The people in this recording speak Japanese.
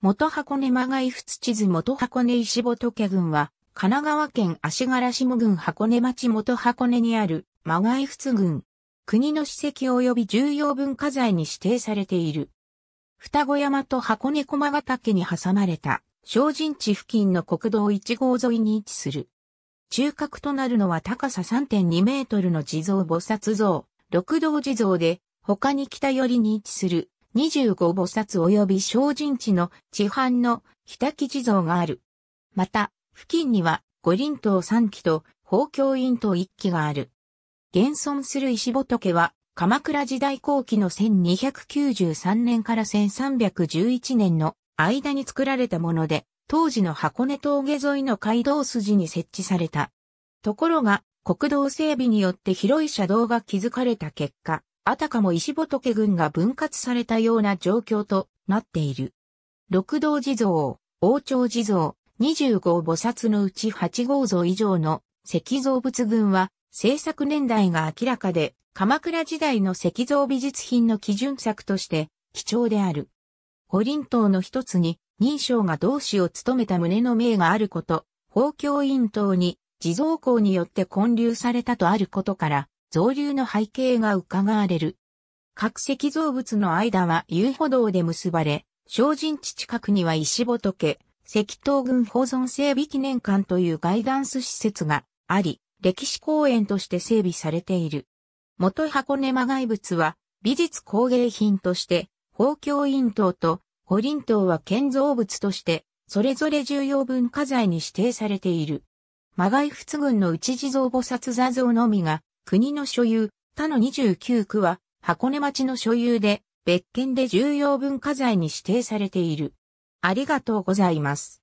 元箱根間外仏地図元箱根石仏郡は、神奈川県足柄下郡箱根町元箱根にある間外仏郡。国の史跡及び重要文化財に指定されている。双子山と箱根駒ヶ岳に挟まれた、小人地付近の国道1号沿いに位置する。中核となるのは高さ3.2メートルの地蔵菩薩像、六道地蔵で、他に北寄りに位置する25菩薩及び精進地の地藩の北地像がある。また、付近には五輪塔三基と宝教院塔一基がある。現存する石仏は、鎌倉時代後期の1293年から1311年の間に作られたもので、当時の箱根峠沿いの街道筋に設置された。ところが、国道整備によって広い車道が築かれた結果、あたかも石仏軍が分割されたような状況となっている。六道地蔵、王朝地蔵、25菩薩のうち8号像以上の石像仏群は制作年代が明らかで、鎌倉時代の石像美術品の基準作として貴重である。五輪塔の一つに認証が同志を務めた旨の銘があること、法教院塔に地蔵公によって建立されたとあることから、造流の背景が伺われる。各石造物の間は遊歩道で結ばれ、精進地近くには石仏、石東軍保存整備記念館というガイダンス施設があり、歴史公園として整備されている。元箱根魔外物は美術工芸品として、宝鏡院塔と五輪塔は建造物として、それぞれ重要文化財に指定されている。魔外仏群の内地蔵菩薩座像のみが国の所有、他の29区は箱根町の所有で別件で重要文化財に指定されている。ありがとうございます。